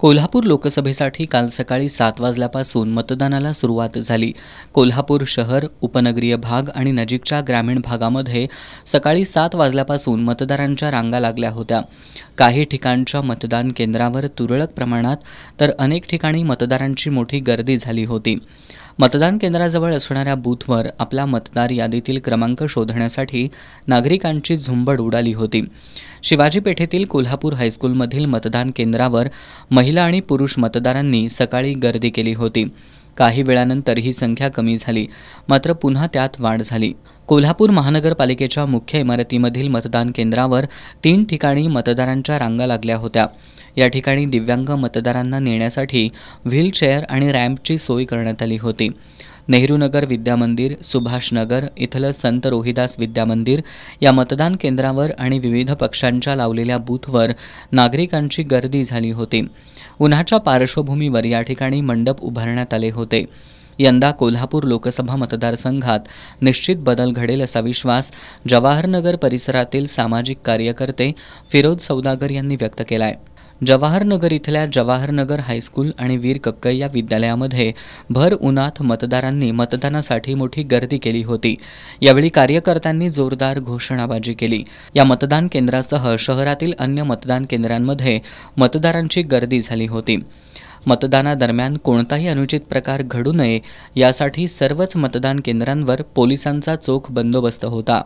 कोल्हापूर लोकसभेसाठी काल सकाळी सात वाजल्यापासून मतदानाला सुरुवात झाली कोल्हापूर शहर उपनगरीय भाग आणि नजीकच्या ग्रामीण भागामध्ये सकाळी सात वाजल्यापासून मतदारांच्या रांगा लागल्या होत्या काही ठिकाणच्या मतदान केंद्रावर तुरळक प्रमाणात तर अनेक ठिकाणी मतदारांची मोठी गर्दी झाली होती मतदान केंद्राजवळ असणाऱ्या बूथवर आपला मतदार यादीतील क्रमांक शोधण्यासाठी नागरिकांची झुंबड उडाली होती शिवाजी पेठेतील कोल्हापूर हायस्कूलमधील मतदान केंद्रावर महिला आणि पुरुष मतदारांनी सकाळी गर्दी केली होती काही वेळानंतर ही संख्या कमी झाली मात्र पुन्हा त्यात वाढ झाली कोल्हापूर महानगरपालिकेच्या मुख्य इमारतीमधील मतदान केंद्रावर तीन ठिकाणी मतदारांच्या रांगा लागल्या होत्या या ठिकाणी दिव्यांग मतदारांना नेण्यासाठी व्हीलचेअर आणि रॅम्पची सोय करण्यात आली होती नेहरूनगर विद्यामंदिर सुभाषनगर इथलं संत रोहिदास विद्यामंदिर या मतदान केंद्रावर आणि विविध पक्षांच्या लावलेल्या बूथवर नागरिकांची गर्दी झाली होती उन्हाच्या पार्श्वभूमीवर या ठिकाणी मंडप उभारण्यात आले होते यंदा कोल्हापूर लोकसभा मतदारसंघात निश्चित बदल घडेल असा विश्वास जवाहरनगर परिसरातील सामाजिक कार्यकर्ते फिरोज सौदागर यांनी व्यक्त केला आहे जवाहरनगर इथल्या जवाहरनगर हायस्कूल आणि वीर कक्कई या विद्यालयामध्ये भर उन्हात मतदारांनी मतदानासाठी मोठी गर्दी केली होती यावेळी कार्यकर्त्यांनी जोरदार घोषणाबाजी केली या मतदान केंद्रासह शहरातील अन्य मतदान केंद्रांमध्ये मतदारांची गर्दी झाली होती मतदानादरम्यान कोणताही अनुचित प्रकार घडू नये यासाठी सर्वच मतदान केंद्रांवर पोलिसांचा चोख बंदोबस्त होता